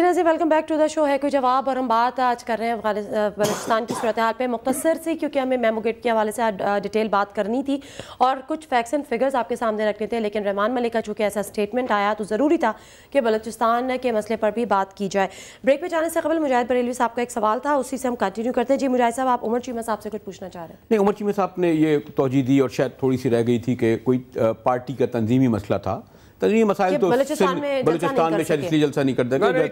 Ji welcome back to the show है कोई जवाब और हम बात आज कर रहे हैं बलूचिस्तान की सूरत हाल पर मुख्तर से क्योंकि हमें मेमोगेट के हवाले से डिटेल बात करनी थी और कुछ फैक्ट्स एंड फिगर्स आपके सामने रखने थे लेकिन रहमान मलिक का चूँकि ऐसा स्टेटमेंट आया तो ज़रूरी था कि बलोचिस्तान के मसले पर भी बात की जाए ब्रेक पर जाने से कबल मुजाहिद बरेलवी साहब का एक सवाल था उसी से हम कंटिन्यू करते हैं जी मुजाहिद साहब आप उमर चीमा साहब से कुछ पूछना चाह रहे हैं नहीं उमर चीमा साहब ने ये तोजी दी और शायद थोड़ी सी रह गई थी कि कोई पार्टी का तंजीमी मसला था तंजीमी मसाइल तो बलूचिस्तान में शायद इसलिए जलसा नहीं कर देंगे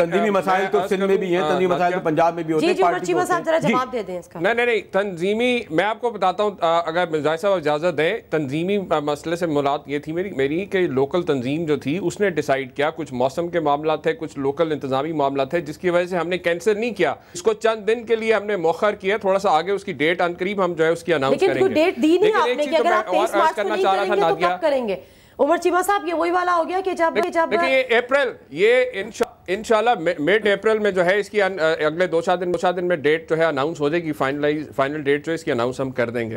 तंजीमी मसाइल तो सिंध में भी हैं हाँ, तंजीमी मसाइल तो हाँ। पंजाब में भी होते हैं नहीं नहीं तंजीमी मैं आपको बताता हूँ अगर मिर्जाई साहब इजाज़त दें तंजीमी मसले से मुलाद ये थी मेरी मेरी कि लोकल तंजीम जो थी उसने डिसाइड किया कुछ मौसम के मामला थे कुछ लोकल इंतजामी मामला थे जिसकी वजह से हमने कैंसिल नहीं किया इसको चंद दिन के लिए हमने मौखर किया थोड़ा सा आगे उसकी डेट अनकरीब हम जो है उसकी अनाउंस करेंगे लेकिन कि तो अगर आप मैं मार्च को नहीं करेंगे तो कब करेंगे उमर चीमा साहब ये वही वाला हो गया कि जब जब अप्रैल ये, ये इन इनशाला मिड अप्रैल में जो है इसकी अगले दो चार दिन दो चार दिन में डेट जो है अनाउंस हो जाएगी फाइनलाइज फाइनल डेट जो इसकी अनाउंस हम कर देंगे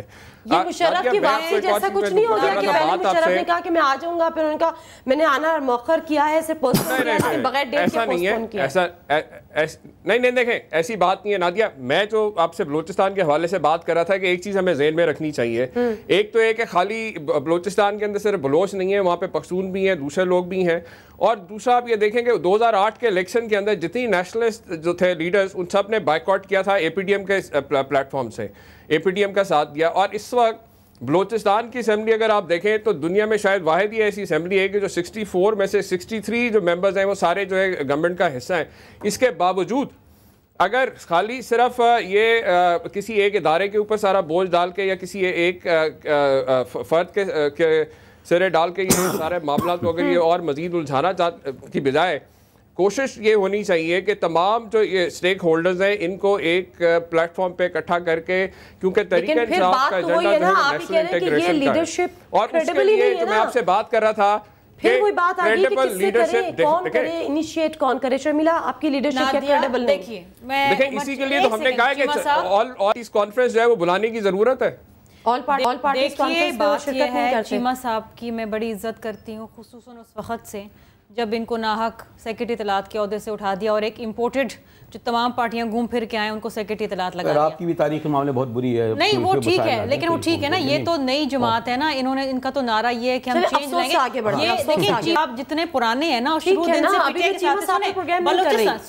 ये मुशर्रफ की बात से जैसा कुछ नहीं हो गया कि पहले मुशर्रफ ने कहा कि मैं आ जाऊंगा फिर मैंने आना मौखर किया है सिर्फ पोस्टपोन किया है बगैर डेट के पोस्टपोन किया ऐसा नहीं नहीं देखें ऐसी बात नहीं है नादिया मैं जो आपसे बलोचिस्तान के हवाले से बात कर रहा था कि एक चीज़ हमें जेन में रखनी चाहिए हम्म। एक तो एक है खाली बलोचिस्तान के अंदर सिर्फ बलोच नहीं है वहाँ पे पखसून भी हैं दूसरे लोग भी हैं और दूसरा आप ये देखेंगे 2008 के इलेक्शन के अंदर जितनी नेशनलिस्ट जो थे लीडर्स उन सब ने बाइकआउट किया था एपीडीएम के प्लेटफॉर्म से एपीडीएम का साथ दिया और इस वक्त बलोचिस्तान की असम्बली अगर आप देखें तो दुनिया में शायद वाहिद ही ऐसी असम्बली है कि जो 64 में से 63 जो मेंबर्स हैं वो सारे जो है गवर्नमेंट का हिस्सा हैं इसके बावजूद अगर खाली सिर्फ ये किसी एक इदारे के ऊपर सारा बोझ डाल के या किसी एक फ़र्द के, के सिरे डाल के ये सारे मामला को अगर ये और मजीद उलझाना चाह की बजाय कोशिश ये होनी चाहिए कि तमाम जो ये स्टेक होल्डर्स हैं इनको एक प्लेटफॉर्म पे इकट्ठा करके क्योंकि तरीके इंसाफ तो और मैं आपसे बात कर रहा था फिर वही बात आ रही है कि किससे करें कौन करे इनिशिएट कौन करे शर्मिला आपकी लीडरशिप क्या क्रेडिबल नहीं देखिए इसी के लिए तो हमने कहा कि ऑल ऑल इस कॉन्फ्रेंस जो है वो बुलाने की जरूरत है ऑल ऑल चीमा साहब की मैं बड़ी इज्जत करती हूँ खसूस उस वक्त से जब इनको नाहक सेक्रेटरी तलात के अहदे से उठा दिया और एक इम्पोर्टेड जो तमाम पार्टियां घूम फिर के आए उनको सेक्रेटरी तलात लगा आपकी भी तारीख मामले बहुत बुरी है नहीं वो ठीक है लेकिन वो ठीक है ना ये तो नई हाँ। जमात है ना इन्होंने इनका तो नारा ये है कि हम चेंज आप जितने पुराने हैं ना तो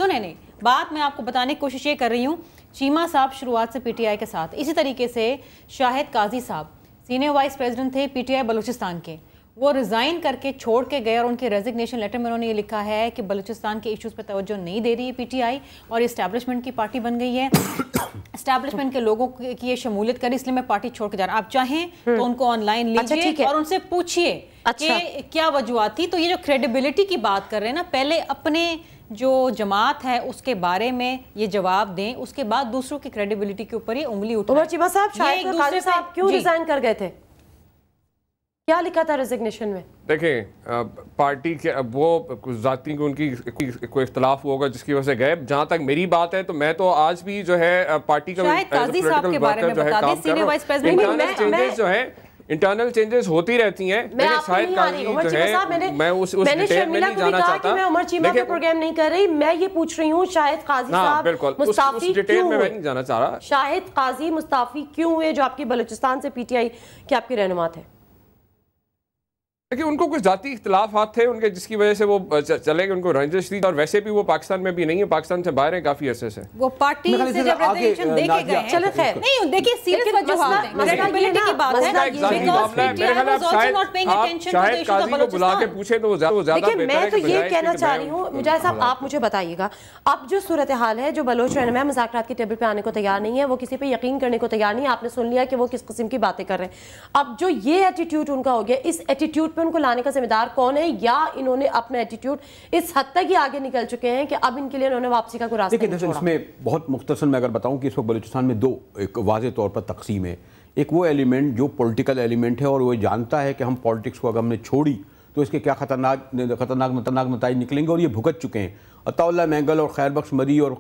सुने नहीं बात मैं आपको बताने की कोशिश ये कर रही हूँ चीमा साहब शुरुआत से पीटीआई के साथ इसी तरीके से Shahid Qazi Sahab senior vice president थे पीटीआई बलूचिस्तान के वो रिज़ाइन करके छोड़ के गए और उनके रेजिग्नेशन लेटर में उन्होंने ये लिखा है कि बलूचिस्तान के इश्यूज़ पर तवज्जो नहीं दे रही है पीटीआई और इस्टेब्लिशमेंट की पार्टी बन गई है इस्टेब्लिशमेंट के लोगों की ये शमूलियत करी इसलिए मैं पार्टी छोड़ के जा रहा आप चाहें तो हम्म। उनको ऑनलाइन अच्छा, लीजिए अच्छा, और उनसे पूछिए अच्छा। क्या वजुआ थी तो ये जो क्रेडिबिलिटी की बात कर रहे हैं ना पहले अपने जो जमात है उसके बारे में ये जवाब दें उसके बाद दूसरों की क्रेडिबिलिटी के ऊपर ये उंगली उठा चिबा साहब शायद साहब क्यों रिजाइन कर गए थे क्या लिखा था रेजिग्नेशन में देखें पार्टी के अब वो कुछ ज़ाती को उनकी कोई इख्तलाफ होगा जिसकी वजह से गए जहाँ तक मेरी बात है तो मैं तो आज भी जो है पार्टी का जो है काम कर रहा हूँ जो है इंटरनल चेंजेस होती रहती हैं मैं आपको नहीं आ रही मैं उस, उस मैंने शर्मिला को भी कहा कि मैं उमर चीमा का प्रोग्राम नहीं कर रही मैं ये पूछ रही हूँ शाहिद काजी हाँ, साहब मुस्ताफी क्यों में मैं नहीं जाना चाह रहा शाहिद काजी मुस्ताफी क्यों हुए जो आपके बलूचिस्तान से पीटीआई के आपके रहनुमा थे देखिए उनको कुछ जाति इख्तलाफ हाथ थे उनके जिसकी वजह से वो चले गए उनको रंजिश थी और वैसे भी वो पाकिस्तान में भी नहीं है पाकिस्तान से बाहर है काफी अरसे से वो पार्टी से जब रेजोल्यूशन गए नहीं देखिए हाँ, बुला के पूछे तो ज्यादा मैं तो ये कहना चाह रही हूँ मुझे साहब आप मुझे बताइएगा अब जो सूरत हाल है जो बलोच रहन में मजाक के टेबल पर आने को तैयार नहीं है वो किसी पर यकीन करने को तैयार नहीं है आपने सुन लिया कि वो किस किस्म की बातें कर रहे हैं अब जो ये एटीट्यूड उनका हो गया इस एटीट्यूड पे उनको लाने का जिम्मेदार कौन है या इन्होंने अपना एटीट्यूड इस हद तक ही आगे निकल चुके हैं कि अब इनके लिए उन्होंने वापसी का कोई रास्ता इसमें बहुत मुख्तसर मैं अगर बताऊँ कि इस वक्त बलूचिस्तान में दो एक वाज तौर पर तकसीम है एक वो एलिमेंट जो पोलिटिकल एलिमेंट है और वो जानता है कि हम पॉलिटिक्स को अगर हमने छोड़ी तो इसके क्या खतरनाक खतरनाक खतरनाक नतज निकलेंगे और ये भुगत चुके हैं अताउल्ला मैंगल और खैरबख्श मरी और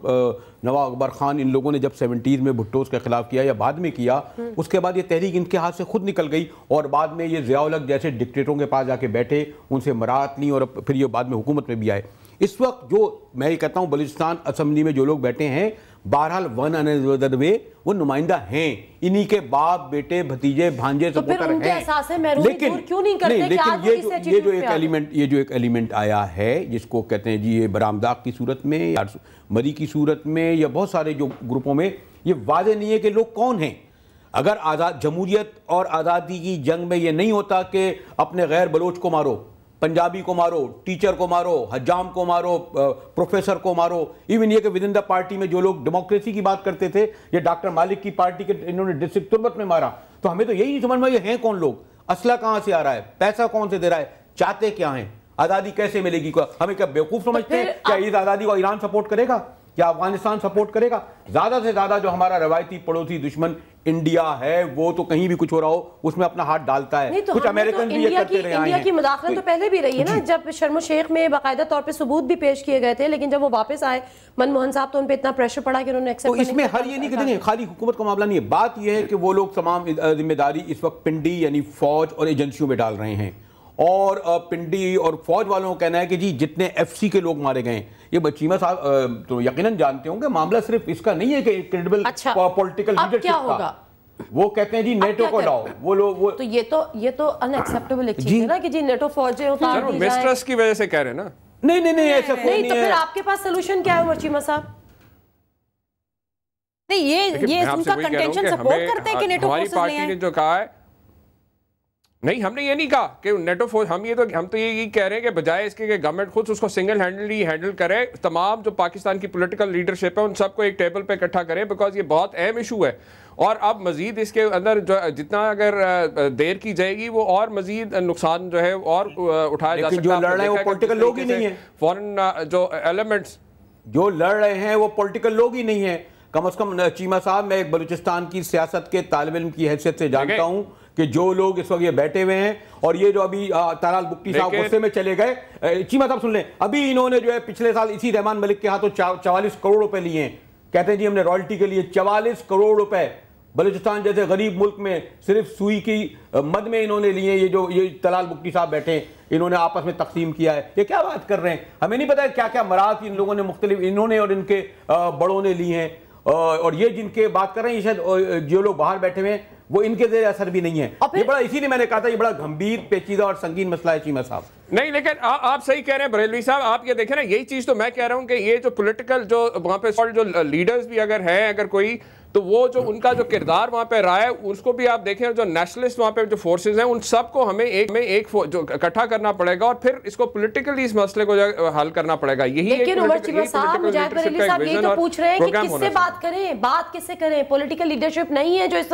नवाब अकबर खान इन लोगों ने जब सेवेंटीज़ में भुट्टोस के ख़िलाफ़ किया या बाद में किया उसके बाद ये तहरीक इनके हाथ से खुद निकल गई और बाद में ये ज़ियालक जैसे डिक्टेटरों के पास जाके बैठे उनसे मराहत ली और फिर ये बाद में हुकूमत में भी आए इस वक्त जो मैं ये कहता हूँ बलूचिस्तान असम्बली में जो लोग बैठे हैं बहरहाल वन अनदर वे वो नुमाइंदा हैं इन्हीं के बाप बेटे भतीजे भांजे तो सपोर्टर हैं लेकिन क्यों नहीं करते नहीं, लेकिन ये जो ये जो एक एलिमेंट ये जो एक एलिमेंट आया है जिसको कहते हैं जी ये बरामदाग की सूरत में या मरी की सूरत में या बहुत सारे जो ग्रुपों में ये वादे नहीं है कि लोग कौन हैं अगर आज़ाद जमहूरियत और आज़ादी की जंग में ये नहीं होता कि अपने गैर बलोच को मारो पंजाबी को मारो टीचर को मारो हजाम को मारो प्रोफेसर को मारो इवन ये कि विद इन द पार्टी में जो लोग डेमोक्रेसी की बात करते थे ये डॉक्टर मालिक की पार्टी के इन्होंने डिस्ट्रिक्ट तुरबत में मारा तो हमें तो यही नहीं समझ में ये हैं कौन लोग असला कहाँ से आ रहा है पैसा कौन से दे रहा है चाहते क्या हैं आज़ादी कैसे मिलेगी हमें क्या बेवकूफ़ समझते तो हैं क्या ईद आज़ादी को ईरान सपोर्ट करेगा क्या अफगानिस्तान सपोर्ट करेगा ज्यादा से ज्यादा जो हमारा रवायती पड़ोसी दुश्मन इंडिया है वो तो कहीं भी कुछ हो रहा हो उसमें अपना हाथ डालता है तो कुछ तो अमेरिकन तो भी ये करते रहे इंडिया की मुदाखलत तो पहले भी रही है ना जब शर्म शेख में बाकायदा तौर पे सबूत भी पेश किए गए थे लेकिन जब वो वापस आए मनमोहन साहब तो उन इतना प्रेशर पड़ा कि उन्होंने तो इसमें हर ये नहीं कि खाली हुकूमत का मामला नहीं है बात यह है कि वो लोग तमाम जिम्मेदारी इस वक्त पिंडी यानी फौज और एजेंसियों में डाल रहे हैं और पिंडी और फौज वालों का कहना है कि जी जितने एफसी के लोग मारे गए ये बचीमा साहब तो यकीनन जानते होंगे मामला सिर्फ इसका नहीं है कि क्रेडिबल अच्छा, पॉलिटिकल लीडरशिप का वो कहते हैं जी नेटो को डाओ वो लोग वो तो ये तो ये तो अनएक्सेप्टेबल एक चीज है ना कि जी नेटो फौजें उतार दी जाएं की वजह से कह रहे हैं ना नहीं नहीं नहीं ऐसा कोई नहीं, नहीं तो फिर आपके पास सोल्यूशन क्या है वचीमा साहब नहीं ये ये उनका कंटेंशन सपोर्ट करते हैं कि नेटो फोर्सेस नहीं है जो कहा है नहीं हमने ये नहीं कहा कि नेटो फोर्स हम ये तो हम तो यही कह रहे हैं कि बजाय इसके कि गवर्नमेंट खुद उसको सिंगल हैंडली हैंडल करे तमाम जो पाकिस्तान की पॉलिटिकल लीडरशिप है उन सबको एक टेबल पे इकट्ठा करें बिकॉज ये बहुत अहम इशू है और अब मज़ीद इसके अंदर जो जितना अगर देर की जाएगी वो और मज़ीद नुकसान जो है और उठाया जा सकता है फॉरन जो एलिमेंट्स जो लड़ रहे हैं वो पोलिटिकल लोग ही नहीं है कम अज़ कम चीमा साहब मैं एक बलूचिस्तान की सियासत के तालब इम की हैसियत से जानता हूँ कि जो लोग इस वक्त ये बैठे हुए हैं और ये जो अभी तलाल बुक्टी साहब गुस्से में चले गए चीमा साहब सुन लें अभी इन्होंने जो है पिछले साल इसी रहमान मलिक के हाथों तो चवालीस करोड़ रुपए लिए हैं कहते हैं जी हमने रॉयल्टी के लिए चवालीस करोड़ रुपए बलूचिस्तान जैसे गरीब मुल्क में सिर्फ सुई की मद में इन्होंने लिए ये जो ये तलाल बुक्टी साहब बैठे इन्होंने आपस में तकसीम किया है ये क्या बात कर रहे हैं हमें नहीं पता है क्या क्या मराज इन लोगों ने मुख्तलि इन्होंने और इनके बड़ों ने लिए हैं और ये जिनके बात कर रहे हैं शायद जो लोग बाहर बैठे हुए हैं वो इनके जरिए असर भी नहीं है ये बड़ा इसीलिए मैंने कहा था ये बड़ा गंभीर पेचीदा और संगीन मसला है चीमा साहब नहीं लेकिन आ, आप सही कह रहे हैं बरेलवी साहब आप ये देखें ना यही चीज तो मैं कह रहा हूँ कि ये जो पोलिटिकल जो वहाँ पे जो लीडर्स भी अगर हैं अगर कोई तो वो जो उनका जो किरदार वहाँ पे रहा है उसको भी आप देखें जो नेशनलिस्ट वहाँ पे जो फोर्सेज हैं उन सबको हमें एक में एक जो इकट्ठा करना पड़ेगा और फिर इसको पोलिटिकली इस मसले को हल करना पड़ेगा यही किससे बात करें बात किससे करें पोलिटिकल लीडरशिप नहीं है जो इस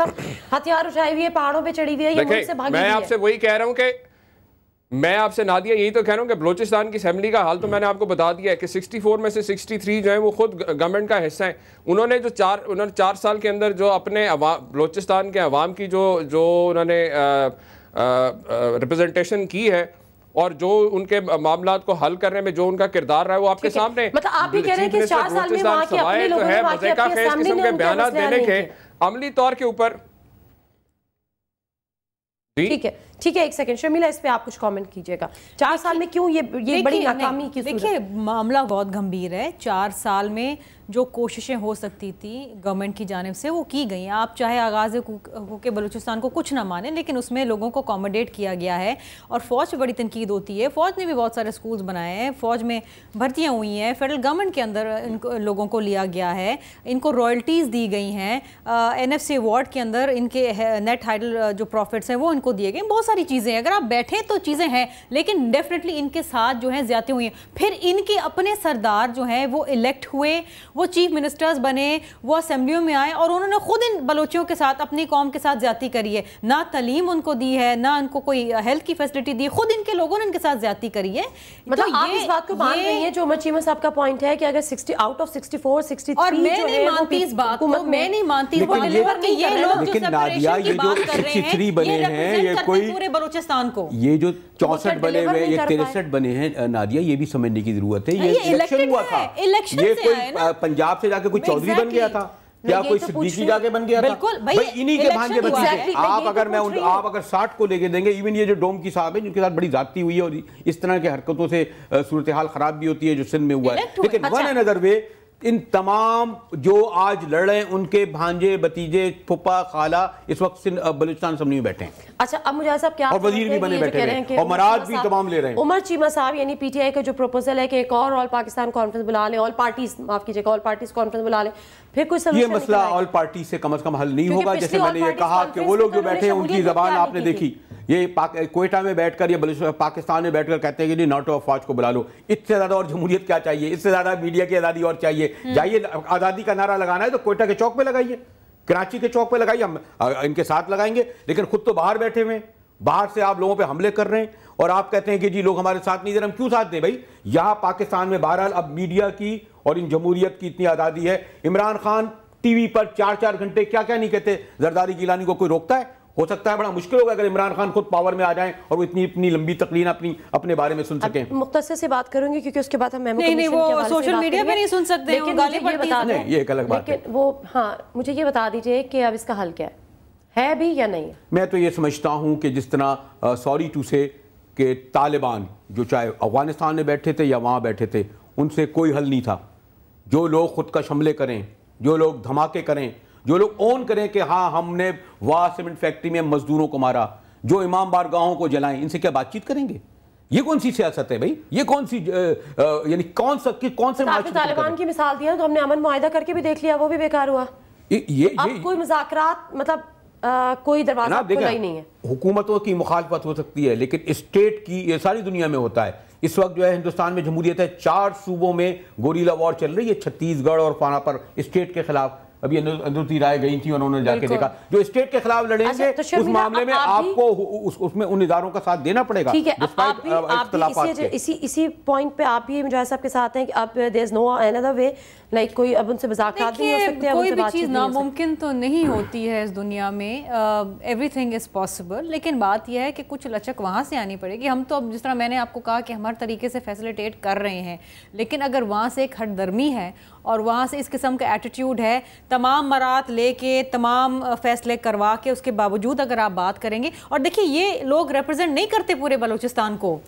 हथियार उठाई हुई है पहाड़ों पर चढ़ी हुई है मैं आपसे वही कह रहा हूँ कि मैं आपसे नादिया यही तो कह रहा हूँ कि बलोचिस्तान की असम्बली का हाल तो हम्म। मैंने आपको बता दिया है कि 64 में से 63 जो है वो खुद गवर्नमेंट का हिस्सा है उन्होंने जो चार उन्होंने चार साल के अंदर जो अपने बलोचिस्तान के अवाम की जो जो उन्होंने रिप्रेजेंटेशन की है और जो उनके मामला को हल करने में जो उनका किरदार रहा है वो आपके सामने मतलब आप तो बयान देने के अमली तौर के ऊपर ठीक है ठीक है एक सेकंड शर्मिला इस पे आप कुछ कमेंट कीजिएगा चार साल में क्यों ये ये बड़ी नाकामी की देखिए मामला बहुत गंभीर है चार साल में जो कोशिशें हो सकती थी गवर्नमेंट की जानब से वो की गई आप चाहे आगाज़ के बलूचिस्तान को कुछ ना माने लेकिन उसमें लोगों को अकोमोडेट किया गया है और फ़ौज बड़ी तनकीद होती है फ़ौज ने भी बहुत सारे स्कूल्स बनाए हैं फ़ौज में भर्तियाँ हुई हैं फेडरल गवर्नमेंट के अंदर इनको लोगों को लिया गया है इनको रॉयल्टीज़ दी गई हैं एन एफ सी अवार्ड के अंदर इनके नेट हाइडल जो प्रॉफिट्स हैं वो इनको दिए गए बहुत सारी चीज़ें हैं अगर आप बैठे तो चीज़ें हैं लेकिन डेफिनेटली इनके साथ जो है ज़्यादा हुई हैं फिर इनके अपने सरदार जो हैं वो इलेक्ट हुए वो चीफ मिनिस्टर्स बने वो असम्बलियों में आए और उन्होंने ख़ुद इन बलोचियों के साथ अपनी कौम के साथ ज़्यादा करी है ना तलीम उनको दी है ना उनको कोई हेल्थ की फैसिलिटी दी खुद इनके लोगों ने इनके साथ ज़्यादा करी है मतलब तो आप इस बात को मान रही हैं जो उमर चीमा साहब का पॉइंट है कि अगर 60 आउट ऑफ 64 63 और मैं नहीं मानती इस बात को मैं नहीं मानती वो डिलीवर नहीं ये लोग जो सेपरेशन की बात कर रहे हैं ये कोई पूरे बलूचिस्तान को ये जो चौसठ बने हुए ये तिरसठ बने हैं नादिया ये भी समझने की जरूरत है ये, इलेक्शन हुआ था इलेक्शन ये कोई पंजाब से जाके कोई चौधरी बन गया था क्या कोई तो सिद्दीकी जाके बन गया बिल्कुल भाई इन्हीं के भांजे बच्चे थे आप तो अगर मैं उन आप अगर साठ को लेके देंगे इवन ये जो डोम की साहब है जिनके साथ बड़ी जाती हुई है और इस तरह के हरकतों से सूरत हाल खराब भी होती है जो सिंध में हुआ है लेकिन वन एंड अदर वे इन तमाम जो आज लड़ रहे हैं उनके भांजे भतीजे फुपा खाला इस वक्त बलुचान असम्बली नहीं बैठे हैं अच्छा अब मुझे साहब क्या और वजीर भी बने बैठे हैं और मराज भी तमाम ले रहे हैं उमर चीमा साहब यानी पीटीआई का जो प्रपोजल है कि एक और ऑल पाकिस्तान कॉन्फ्रेंस बुला लें ऑल पार्टीज माफ कीजिएगा ऑल पार्टीज कॉन्फ्रेंस बुला लें फिर कुछ ये मसला ऑल पार्टी से कम अज कम हल नहीं होगा जैसे मैंने ये कहा कि वो लोग जो बैठे हैं उनकी जबान आपने देखी ये कोयटा में बैठकर या पाकिस्तान में बैठकर कहते हैं कि नहीं नाटो अफवाज को बुला लो इससे ज़्यादा और जमहूरियत क्या चाहिए इससे ज़्यादा मीडिया की आज़ादी और चाहिए हम्म। जाइए आज़ादी का नारा लगाना है तो कोयटा के चौक पर लगाइए कराची के चौक पर लगाइए हम इनके साथ लगाएंगे लेकिन खुद तो बाहर बैठे हुए हैं बाहर से आप लोगों पर हमले कर रहे हैं और आप कहते हैं कि जी लोग हमारे साथ नहीं दे रहे हम क्यों साथ दें भाई यहाँ पाकिस्तान में बहरहाल अब मीडिया की और इन जमूरियत की इतनी आज़ादी है इमरान खान टीवी पर चार चार घंटे क्या क्या नहीं कहते जरदारी गिलानी को कोई रोकता है हो सकता है बड़ा मुश्किल होगा अगर इमरान खान खुद पावर में आ जाए और वो इतनी इतनी लंबी तकलीन अपनी अपने बारे में सुन सके मुख्तर से बात करूंगी क्योंकि उसके बाद हम नहीं, नहीं, वो सोशल मीडिया पर नहीं सुन सकते नहीं ये एक अलग बात वो हाँ मुझे ये बता दीजिए कि अब इसका हल क्या है भी या नहीं मैं तो ये समझता हूँ कि जिस तरह सॉरी टू से कि तालिबान जो चाहे अफ़गानिस्तान में बैठे थे या वहाँ बैठे थे उनसे कोई हल नहीं था जो लोग खुद का शमले करें जो लोग धमाके करें जो लोग ओन करें कि हाँ हमने वाह सीमेंट फैक्ट्री में मजदूरों को मारा जो इमाम बार गाहों को जलाएं इनसे क्या बातचीत करेंगे ये कौन सी सियासत है भाई ये कौन सी यानी कौन सा कि, कौन से तालिबान की मिसाल दिया तो हमने अमन माहिदा करके भी देख लिया वो भी बेकार हुआ ये, ये, अब कोई मुजाकरात मतलब आ, कोई दरवाजा नहीं है हुकूमतों की मुखालफत हो सकती है लेकिन स्टेट की ये सारी दुनिया में होता है इस वक्त जो है हिंदुस्तान में जमहूरियत है चार सूबों में गोरीला वॉर चल रही है छत्तीसगढ़ और पाना पर स्टेट के खिलाफ अभी अनुति राय गई थी उन्होंने जाके देखा जो स्टेट के खिलाफ लड़ेंगे अच्छा, तो उस मामले में आपको उसमें उन इधारों का साथ देना पड़ेगा ठीक है आप भी, इसी, पॉइंट पे आप भी मुजाहिद साहब के साथ हैं कि अब there is no another way like कोई अब उनसे मजाकत कोई भी चीज़ नामुमकिन तो नहीं होती है इस दुनिया में एवरीथिंग इज़ पॉसिबल लेकिन बात यह है कि कुछ लचक वहाँ से आनी पड़ेगी हम तो अब जिस तरह मैंने आपको कहा कि हम हर तरीके से फैसिलिटेट कर रहे हैं लेकिन अगर वहाँ से एक हटदर्मी है और वहाँ से इस किस्म का एटीट्यूड है तमाम मरात लेके तमाम फैसले करवा के उसके बावजूद अगर आप बात करेंगे और देखिए ये लोग रिप्रेजेंट नहीं करते पूरे बलूचिस्तान को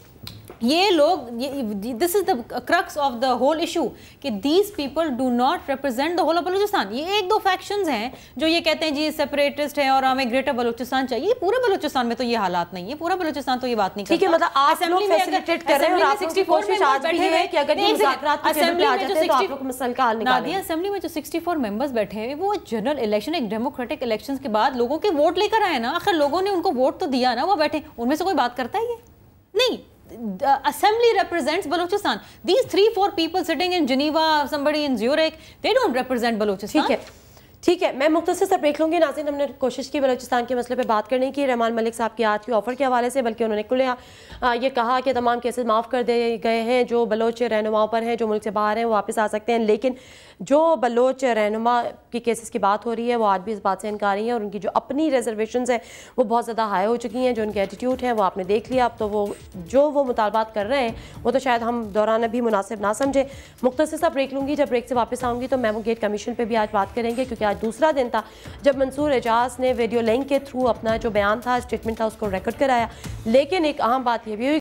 ये लोग this is the crux of the whole issue कि these people do not represent the whole of Balochistan ये एक दो फैक्शंस हैं जो ये कहते हैं जी सेपरेटिस्ट हैं और हमें ग्रेटर बलूचिस्तान चाहिए पूरे बलूचिस्तान में तो ये हालात नहीं है पूरा बलूचिस्तान तो ये बात नहीं ठीक है मतलब आप लोग फैसिलिटेट कर रहे हैं और आप 64 में तो आज भी है कि अगर ये मुजाकरात की टेबल पे आ जाते हैं तो आप लोग मसल का हल निकालेंगे असेंबली में जो 64 मेंबर्स बैठे हैं वो जनरल इलेक्शन एक डेमोक्रेटिक इलेक्शंस के बाद लोगों के वोट लेकर आए ना आखिर लोगों ने उनको वोट तो दिया ना वो बैठे उनमें से कोई बात करता है ये नहीं assembly represents Balochistan. These three, four people sitting in Geneva, somebody in Zurich, they don't represent Balochistan. ठीक है मैं मुख्तर सर ब्रेक लूँगी नाजिन हमने कोशिश की बलोचिस्तान के मसले पर बात करने की रहमान मलिक साहब की आज के ऑफ़र के हवाले से बल्कि उन्होंने खुले ये कहा कि तमाम केसेस माफ़ कर दिए गए हैं जो बलोच रहनुमाओं पर हैं जो मुल्क से बाहर हैं वो वापस आ सकते हैं लेकिन जो बलोच रहनुमा की केसेस की बात हो रही है वो आज भी इस बात से रही हैं और उनकी जो अपनी रिजर्वेशन है वो बहुत ज़्यादा हाई हो चुकी हैं जो उनके एटीट्यूड है वो आपने देख लिया अब तो वो जो वो मुतालबात कर रहे हैं वो तो शायद हम दौरान अभी मुनासिब ना समझें मुख्तर सा ब्रेक लूँगी जब ब्रेक से वापस आऊँगी तो वो गेट कमीशन पर भी आज बात करेंगे क्योंकि आज दूसरा दिन था जब मंसूर एजाज ने वीडियो लिंक के थ्रू अपना जो बयान था स्टेटमेंट था उसको रिकॉर्ड कराया लेकिन एक अहम बात यह भी हुई